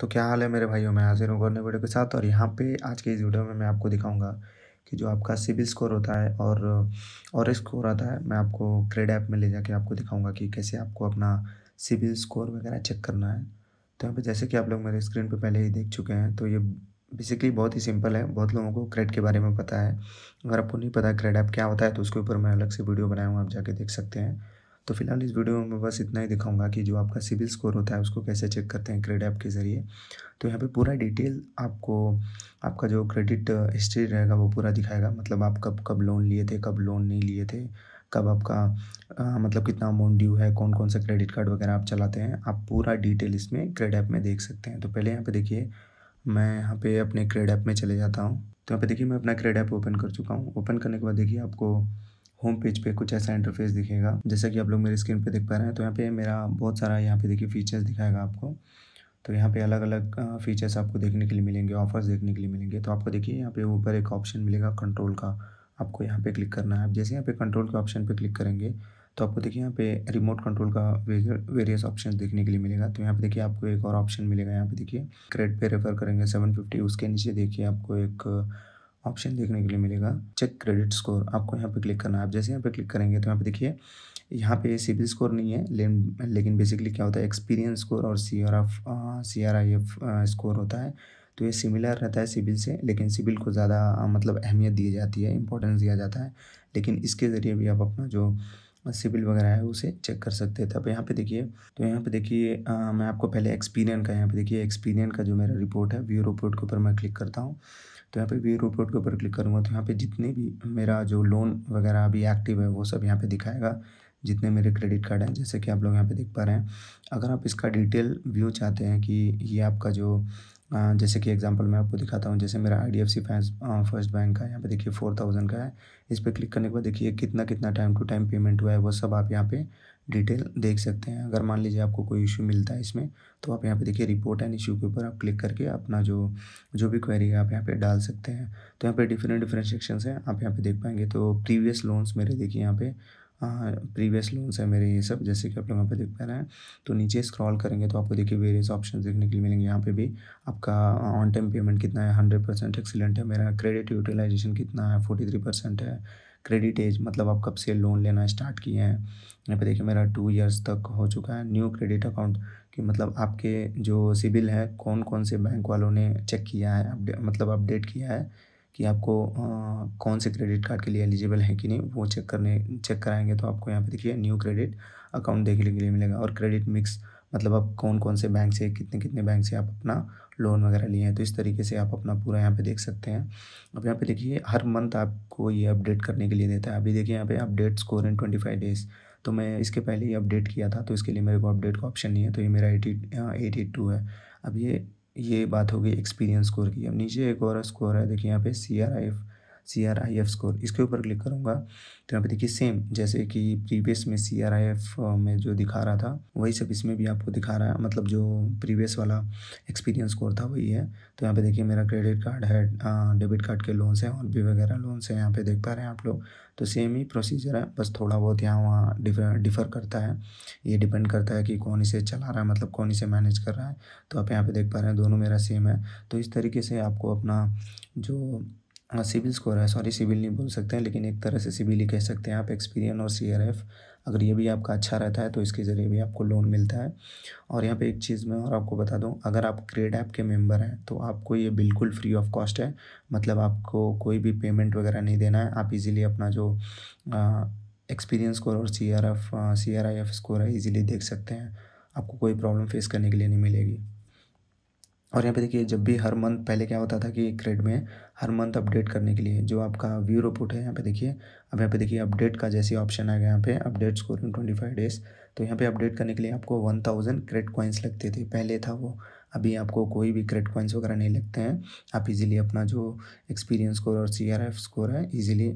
तो क्या हाल है मेरे भाइयों मैं हाजिर हूँ करने वीडियो के साथ और यहाँ पे आज के इस वीडियो में मैं आपको दिखाऊंगा कि जो आपका सिविल स्कोर होता है और और स्कोर आता है मैं आपको क्रेड ऐप में ले जाके आपको दिखाऊंगा कि कैसे आपको अपना सिविल स्कोर वगैरह चेक करना है तो यहाँ पर जैसे कि आप लोग मेरे स्क्रीन पर पहले ही देख चुके हैं तो ये बेसिकली बहुत ही सिंपल है बहुत लोगों को क्रेड के बारे में पता है अगर आपको नहीं पता क्रेड ऐप क्या होता है तो उसके ऊपर मैं अलग से वीडियो बनाया हूँ आप जाके देख सकते हैं तो फिलहाल इस वीडियो में मैं बस इतना ही दिखाऊंगा कि जो आपका सिविल स्कोर होता है उसको कैसे चेक करते हैं क्रेडिट ऐप के ज़रिए तो यहाँ पे पूरा डिटेल आपको आपका जो क्रेडिट हिस्ट्री रहेगा वो पूरा दिखाएगा मतलब आप कब कब लोन लिए थे कब लोन नहीं लिए थे कब आपका आ, मतलब कितना अमाउंट ड्यू है कौन कौन सा क्रेडिट कार्ड वगैरह आप चलाते हैं आप पूरा डिटेल इसमें क्रेडिट ऐप में देख सकते हैं तो पहले यहाँ पर देखिए मैं यहाँ पर अपने क्रेडिट ऐप में चले जाता हूँ तो यहाँ पर देखिए मैं अपना क्रेडिट ऐप ओपन कर चुका हूँ ओपन करने के बाद देखिए आपको होम पेज पे कुछ ऐसा इंटरफेस दिखेगा जैसा कि आप लोग मेरी स्क्रीन पे देख पा रहे हैं तो यहाँ पे मेरा बहुत सारा यहाँ पे देखिए फीचर्स दिखाएगा आपको तो यहाँ पे अलग अलग फीचर्स आपको देखने के लिए मिलेंगे ऑफर्स देखने के लिए मिलेंगे तो आपको देखिए यहाँ पे ऊपर एक ऑप्शन मिलेगा कंट्रोल का आपको यहाँ पे क्लिक करना है जैसे यहाँ पे कंट्रोल के ऑप्शन पर क्लिक करेंगे तो आपको देखिए यहाँ पे रिमोट कंट्रोल का वेरियस ऑप्शन देखने के लिए मिलेगा तो यहाँ पे देखिए आपको एक और ऑप्शन मिलेगा यहाँ पे देखिए क्रेड पे रेफर करेंगे सेवन फिफ्टी उसके नीचे देखिए आपको एक ऑप्शन देखने के लिए मिलेगा चेक क्रेडिट स्कोर आपको यहाँ पे क्लिक करना है आप जैसे यहाँ पे क्लिक करेंगे तो यहाँ पे देखिए यहाँ पे सिविल स्कोर नहीं है लेकिन लेकिन बेसिकली क्या होता है एक्सपीरियंस स्कोर और C R F C R I F score होता है तो ये सिमिलर रहता है सिविल से लेकिन सिविल को ज़्यादा मतलब अहमियत दी जाती है इंपॉर्टेंस दिया जाता है लेकिन इसके ज़रिए भी आप अपना जो सिविल वगैरह है उसे चेक कर सकते थे तब तो यहाँ पे देखिए तो यहाँ पे देखिए मैं आपको पहले एक्सपीरियन का यहाँ पे देखिए एक्सपीरियन का जो मेरा रिपोर्ट है व्यू रिपोर्ट के ऊपर मैं क्लिक करता हूँ तो यहाँ पे व्यू रिपोर्ट के ऊपर क्लिक करूँगा तो यहाँ पे जितने भी मेरा जो लोन वगैरह अभी एक्टिव है वो सब यहाँ पर दिखाएगा जितने मेरे क्रेडिट कार्ड हैं जैसे कि आप लोग यहाँ पर देख पा रहे हैं अगर आप इसका डिटेल व्यू चाहते हैं कि ये आपका जो जैसे कि एग्जांपल मैं आपको दिखाता हूँ जैसे मेरा I D F C first bank का यहाँ पे देखिए फोर थाउजेंड का है इस पर क्लिक करने के बाद देखिए कितना कितना टाइम टू टाइम पेमेंट हुआ है वो सब आप यहाँ पे डिटेल देख सकते हैं अगर मान लीजिए आपको कोई इशू मिलता है इसमें तो आप यहाँ पे देखिए रिपोर्ट एंड इशू के ऊपर आप क्लिक करके अपना जो जो भी क्वेरी है आप यहाँ पे डाल सकते हैं तो यहाँ पे डिफरेंट डिफरेंट सेक्शंस हैं आप यहाँ पे देख पाएंगे तो प्रीवियस लोन्स मेरे देखिए यहाँ पे प्रीवियस लोन्स है मेरे ये सब जैसे कि आप लोग यहाँ पे देख पा रहे हैं तो नीचे स्क्रॉल करेंगे तो आपको देखिए वेरियस ऑप्शन देखने के लिए मिलेंगे यहाँ पे भी आपका ऑन टाइम पेमेंट कितना है हंड्रेड परसेंट एक्सीलेंट है मेरा क्रेडिट यूटिलाइजेशन कितना है फोर्टी थ्री परसेंट है क्रेडिट एज मतलब आप कब से लोन लेना स्टार्ट किए हैं यहाँ पे देखिए मेरा टू ईयर्स तक हो चुका है न्यू क्रेडिट अकाउंट कि मतलब आपके जो सिबिल है कौन कौन से बैंक वालों ने चेक किया है अपडे मतलब अपडेट किया है कि आपको आ, कौन से क्रेडिट कार्ड के लिए एलिजिबल है कि नहीं वो चेक करने चेक कराएंगे तो आपको यहाँ पे देखिए न्यू क्रेडिट अकाउंट देखने के लिए मिलेगा और क्रेडिट मिक्स मतलब आप कौन कौन से बैंक से कितने कितने बैंक से आप अपना लोन वगैरह लिए हैं तो इस तरीके से आप अपना पूरा यहाँ पे देख सकते हैं अब यहाँ पे देखिए हर मंथ आपको ये अपडेट करने के लिए देता है अभी देखिए यहाँ पे update score in twenty five days तो मैं इसके पहले ही अपडेट किया था तो इसके लिए मेरे को अपडेट का ऑप्शन नहीं है तो ये मेरा एटी एटी टू है अब ये ये बात हो गई एक्सपीरियंस स्कोर की अब नीचे एक और स्कोर है देखिए यहाँ पे C R I F C R I F score इसके ऊपर क्लिक करूँगा तो यहाँ पे देखिए सेम जैसे कि प्रीवियस में सी आर आई एफ में जो दिखा रहा था वही सब इसमें भी आपको दिखा रहा है मतलब जो प्रीवियस वाला एक्सपीरियंस स्कोर था वही है तो यहाँ पे देखिए मेरा क्रेडिट कार्ड है डेबिट कार्ड के लोन्स हैं और भी वगैरह लोन्स हैं यहाँ पे देख पा रहे हैं आप लोग तो सेम ही प्रोसीजर है बस थोड़ा बहुत यहाँ वहाँ डिफर डिफ़र करता है ये डिपेंड करता है कि कौन इसे चला रहा है मतलब कौन इसे मैनेज कर रहा है तो आप यहाँ पे देख पा रहे हैं दोनों मेरा सेम है तो इस तरीके से आपको अपना जो हाँ सिविल स्कोर है सॉरी सिविल नहीं बोल सकते हैं लेकिन एक तरह से सिविल ही कह सकते हैं आप एक्सपीरियन और सी अगर ये भी आपका अच्छा रहता है तो इसके ज़रिए भी आपको लोन मिलता है और यहाँ पे एक चीज़ मैं और आपको बता दूँ अगर आप क्रेड ऐप के मेंबर हैं तो आपको ये बिल्कुल फ्री ऑफ कॉस्ट है मतलब आपको कोई भी पेमेंट वगैरह नहीं देना है आप इजीली अपना जो एक्सपीरियंस स्कोर और C R F C R I F score है ईज़िली देख सकते हैं आपको कोई प्रॉब्लम फेस करने के लिए नहीं मिलेगी और यहाँ पे देखिए जब भी हर मंथ पहले क्या होता था कि एक क्रेड में हर मंथ अपडेट करने के लिए जो आपका व्यू रिपोर्ट है यहाँ पे देखिए अब यहाँ पे देखिए अपडेट का जैसे ऑप्शन आ गया यहाँ पे update score in twenty five days तो यहाँ पे अपडेट करने के लिए आपको वन थाउजेंड क्रेड कॉइन्स लगते थे पहले था वो अभी आपको कोई भी क्रेड कॉइन्स वगैरह नहीं लगते हैं आप इजीली अपना जो एक्सपीरियंस स्कोर और सी स्कोर है ईजिली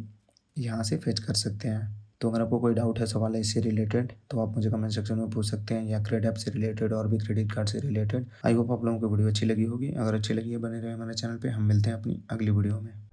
यहाँ से फेच कर सकते हैं तो अगर आपको कोई डाउट है सवाल है इससे रिलेटेड तो आप मुझे कमेंट सेक्शन में पूछ सकते हैं या क्रेड ऐप से रिलेटेड और भी क्रेडिट कार्ड से रिलेटेड आई होप आप लोगों को वीडियो अच्छी लगी होगी अगर अच्छी लगी है बने रहे हमारे चैनल पर हम मिलते हैं अपनी अगली वीडियो में